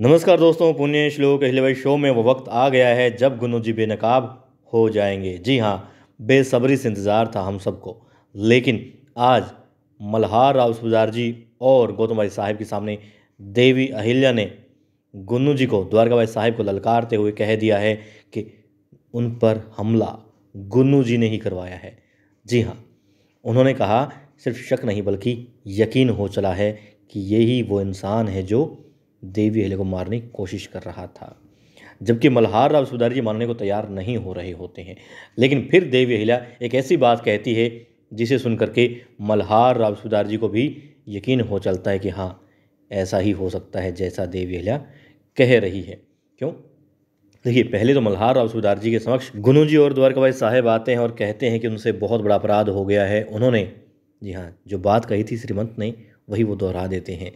नमस्कार दोस्तों पुण्य श्लोक अहिलवाई भाई शो में वो वक्त आ गया है जब गुनू जी बेनकाब हो जाएंगे जी हाँ बेसब्री से इंतज़ार था हम सबको लेकिन आज मल्हार राव सुबेदार जी और गौतम भाई साहिब के सामने देवी अहिल्या ने गुन्नू जी को द्वारका भाई साहिब को ललकारते हुए कह दिया है कि उन पर हमला गुन्नू जी ने ही करवाया है जी हाँ उन्होंने कहा सिर्फ शक नहीं बल्कि यकीन हो चला है कि यही वो इंसान है जो देवी अहले को मारने की कोशिश कर रहा था जबकि मल्हार राव सुधारी जी मानने को तैयार नहीं हो रहे होते हैं लेकिन फिर देवी अहिल्या एक ऐसी बात कहती है जिसे सुन करके मल्हार राव सुधार जी को भी यकीन हो चलता है कि हाँ ऐसा ही हो सकता है जैसा देवी अहिल्या कह रही है क्यों देखिए पहले तो मल्हार राव सुधार जी के समक्ष गुनू जी और द्वारका भाई साहेब आते हैं और कहते हैं कि उनसे बहुत बड़ा अपराध हो गया है उन्होंने जी हाँ जो बात कही थी श्रीमंत ने वही वो दोहरा देते हैं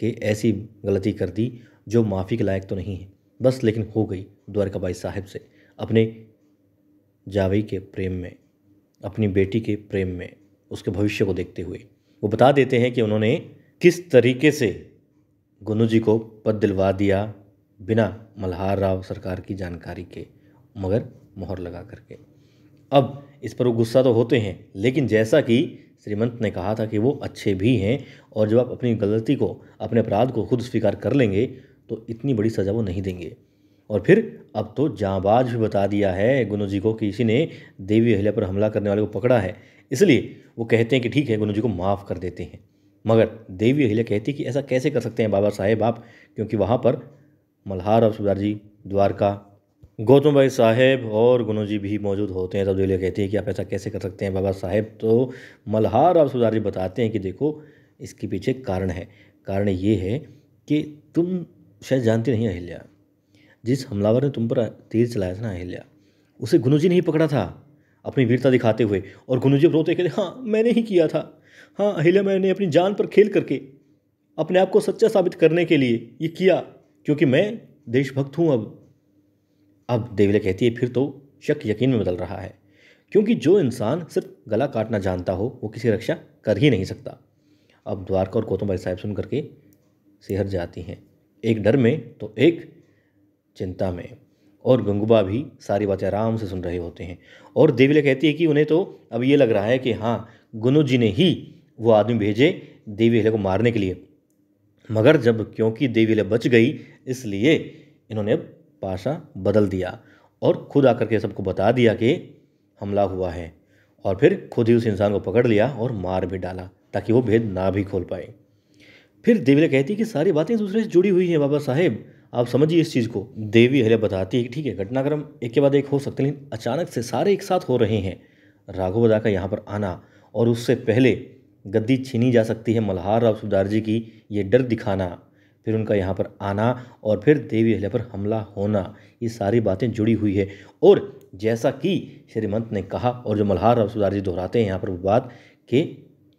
कि ऐसी गलती कर दी जो माफ़ी के लायक तो नहीं है बस लेकिन हो गई द्वारका बाई साहिब से अपने जावई के प्रेम में अपनी बेटी के प्रेम में उसके भविष्य को देखते हुए वो बता देते हैं कि उन्होंने किस तरीके से गुनू जी को पद दिलवा दिया बिना मल्हार राव सरकार की जानकारी के मगर मोहर लगा करके अब इस पर वो गुस्सा तो होते हैं लेकिन जैसा कि श्रीमंत ने कहा था कि वो अच्छे भी हैं और जब आप अपनी गलती को अपने अपराध को खुद स्वीकार कर लेंगे तो इतनी बड़ी सज़ा वो नहीं देंगे और फिर अब तो जाँबाज भी बता दिया है गुनु जी को कि इसी ने देवी अहिल्या पर हमला करने वाले को पकड़ा है इसलिए वो कहते हैं कि ठीक है गुनु जी को माफ़ कर देते हैं मगर देवी अहिल्या कहती है कि ऐसा कैसे कर सकते हैं बाबा साहेब आप क्योंकि वहाँ पर मल्हार और सुधार जी द्वारका गौतम भाई साहेब और जी भी मौजूद होते हैं तब दिल्ली कहती है कि आप ऐसा कैसे कर सकते हैं बाबा साहेब तो मल्हार और सुधारी बताते हैं कि देखो इसके पीछे कारण है कारण ये है कि तुम शायद जानती नहीं अहिल्या जिस हमलावर ने तुम पर तीर चलाया था ना अहिल्या उसे गुनुजी ने ही पकड़ा था अपनी वीरता दिखाते हुए और गुनुजी रोते कहते हाँ मैंने ही किया था हाँ अहिल्या मैंने अपनी जान पर खेल करके अपने आप को सच्चा साबित करने के लिए ये किया क्योंकि मैं देशभक्त हूँ अब अब देविला कहती है फिर तो शक यकीन में बदल रहा है क्योंकि जो इंसान सिर्फ गला काटना जानता हो वो किसी रक्षा कर ही नहीं सकता अब द्वारका और भाई साहब सुन करके सिहर जाती हैं एक डर में तो एक चिंता में और गंगूबा भी सारी बातें आराम से सुन रहे होते हैं और देवीला कहती है कि उन्हें तो अब ये लग रहा है कि हाँ गुनु जी ने ही वो आदमी भेजे देवीला को मारने के लिए मगर जब क्योंकि देवीला बच गई इसलिए इन्होंने अब पासा बदल दिया और खुद आकर के सबको बता दिया कि हमला हुआ है और फिर खुद ही उस इंसान को पकड़ लिया और मार भी डाला ताकि वो भेद ना भी खोल पाए फिर देवी कहती है कि सारी बातें एक दूसरे से जुड़ी हुई हैं बाबा साहेब आप समझिए इस चीज़ को देवी हले बताती है कि ठीक है घटनाक्रम एक के बाद एक हो सकते लेकिन अचानक से सारे एक साथ हो रहे हैं बदा का यहाँ पर आना और उससे पहले गद्दी छीनी जा सकती है मल्हार राव सुदार जी की ये डर दिखाना फिर उनका यहाँ पर आना और फिर देवी अहिल्या पर हमला होना ये सारी बातें जुड़ी हुई है और जैसा कि श्रीमंत ने कहा और जो मल्हार और सुधार जी दोहराते हैं यहाँ पर वो बात कि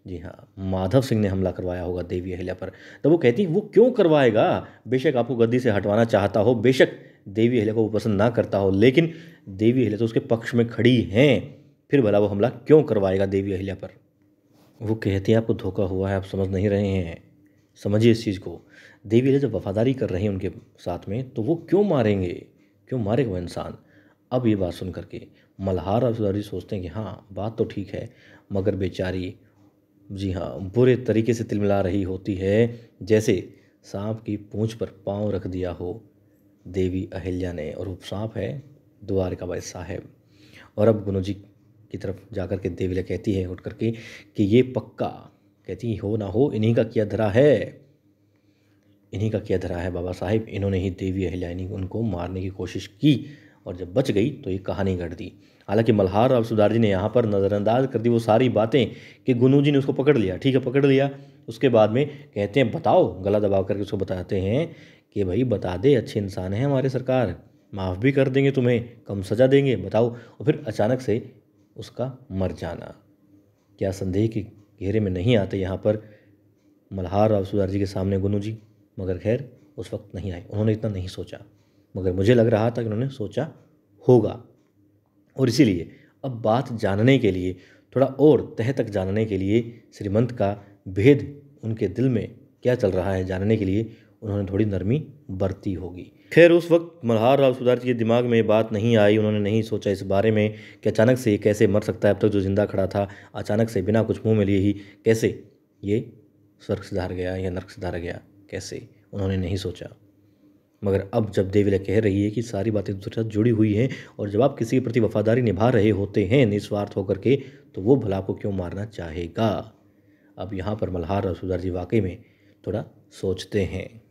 जी हाँ माधव सिंह ने हमला करवाया होगा देवी अहिल्या पर तो वो कहती है वो क्यों करवाएगा बेशक आपको गद्दी से हटवाना चाहता हो बेशक देवी अहिल्या को वो पसंद ना करता हो लेकिन देवी अहिल्या तो उसके पक्ष में खड़ी हैं फिर भला वो हमला क्यों करवाएगा देवी अहिल्या पर वो कहती हैं आपको धोखा हुआ है आप समझ नहीं रहे हैं समझिए इस चीज़ को देवी जब वफादारी कर रहे हैं उनके साथ में तो वो क्यों मारेंगे क्यों मारेगा वो इंसान अब ये बात सुन करके मल्हार और सोचते हैं कि हाँ बात तो ठीक है मगर बेचारी जी हाँ बुरे तरीके से तिलमिला रही होती है जैसे सांप की पूंछ पर पांव रख दिया हो देवी अहिल्या ने और वो सांप है द्वारका बाई साहेब और अब गुनू जी की तरफ जाकर के देवीला कहती है उठ करके कि ये पक्का कहती हो ना हो इन्हीं का किया धरा है इन्हीं का किया धरा है बाबा साहिब इन्होंने ही देवी अहिल्या उनको मारने की कोशिश की और जब बच गई तो ये कहानी घट दी हालांकि मल्हार और सुधार जी ने यहाँ पर नज़रअंदाज कर दी वो सारी बातें कि गुनू जी ने उसको पकड़ लिया ठीक है पकड़ लिया उसके बाद में कहते हैं बताओ गला दबा करके उसको बताते हैं कि भाई बता दे अच्छे इंसान हैं हमारे सरकार माफ़ भी कर देंगे तुम्हें कम सज़ा देंगे बताओ और फिर अचानक से उसका मर जाना क्या संदेह के घेरे में नहीं आते यहाँ पर मल्हार और सुधार जी के सामने गुनू जी मगर खैर उस वक्त नहीं आए उन्होंने इतना नहीं सोचा मगर मुझे लग रहा था कि उन्होंने सोचा होगा और इसीलिए अब बात जानने के लिए थोड़ा और तह तक जानने के लिए श्रीमंत का भेद उनके दिल में क्या चल रहा है जानने के लिए उन्होंने थोड़ी नरमी बरती होगी खैर उस वक्त मल्हार राव सुधार जी के दिमाग में बात नहीं आई उन्होंने नहीं सोचा इस बारे में कि अचानक से ये कैसे मर सकता है अब तक तो जो ज़िंदा खड़ा था अचानक से बिना कुछ मुंह में लिए ही कैसे ये स्वर्ग सुधार गया या नर्क सुधार गया कैसे उन्होंने नहीं सोचा मगर अब जब देवीला कह रही है कि सारी बातें दूसरे साथ जुड़ी हुई हैं और जब आप किसी के प्रति वफादारी निभा रहे होते हैं निस्वार्थ होकर के तो वो भला को क्यों मारना चाहेगा अब यहाँ पर मल्हार और सुधार जी वाकई में थोड़ा सोचते हैं